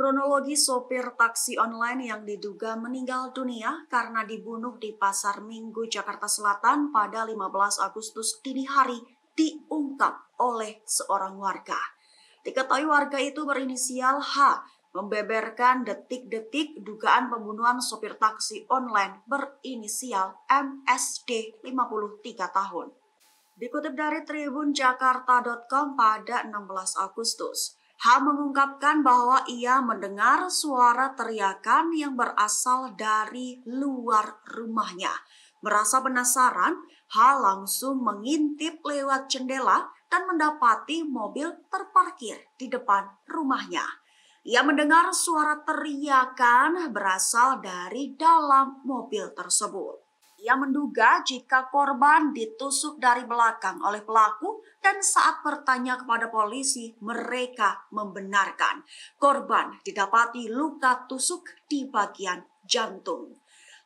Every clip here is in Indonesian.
Kronologi sopir taksi online yang diduga meninggal dunia karena dibunuh di Pasar Minggu, Jakarta Selatan pada 15 Agustus dini hari diungkap oleh seorang warga. Diketahui warga itu berinisial H membeberkan detik-detik dugaan pembunuhan sopir taksi online berinisial MSD 53 tahun. Dikutip dari tribunjakarta.com pada 16 Agustus, H mengungkapkan bahwa ia mendengar suara teriakan yang berasal dari luar rumahnya. Merasa penasaran, H langsung mengintip lewat jendela dan mendapati mobil terparkir di depan rumahnya. Ia mendengar suara teriakan berasal dari dalam mobil tersebut. Ia menduga jika korban ditusuk dari belakang oleh pelaku dan saat bertanya kepada polisi, mereka membenarkan korban didapati luka tusuk di bagian jantung.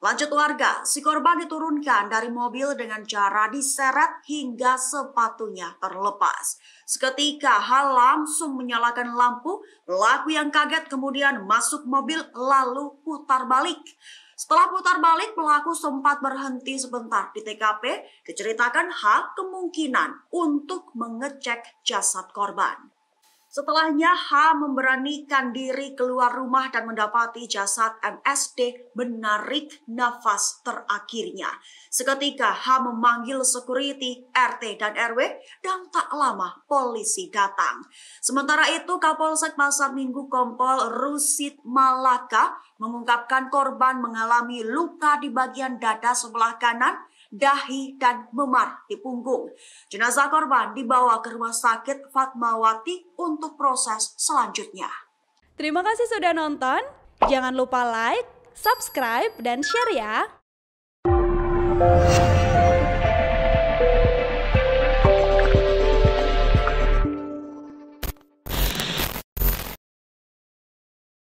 Lanjut warga, si korban diturunkan dari mobil dengan cara diseret hingga sepatunya terlepas. Seketika Hal langsung menyalakan lampu, pelaku yang kaget kemudian masuk mobil lalu putar balik. Setelah putar balik, pelaku sempat berhenti sebentar di TKP. Diceritakan H kemungkinan untuk mengecek jasad korban. Setelahnya H memberanikan diri keluar rumah dan mendapati jasad MSD menarik nafas terakhirnya. Seketika H memanggil security RT dan RW dan tak lama polisi datang. Sementara itu Kapolsek Pasar Minggu Kompol Rusit Malaka mengungkapkan korban mengalami luka di bagian dada sebelah kanan, dahi, dan memar di punggung. Jenazah korban dibawa ke rumah sakit Fatmawati untuk proses selanjutnya. Terima kasih sudah nonton. Jangan lupa like, subscribe, dan share ya.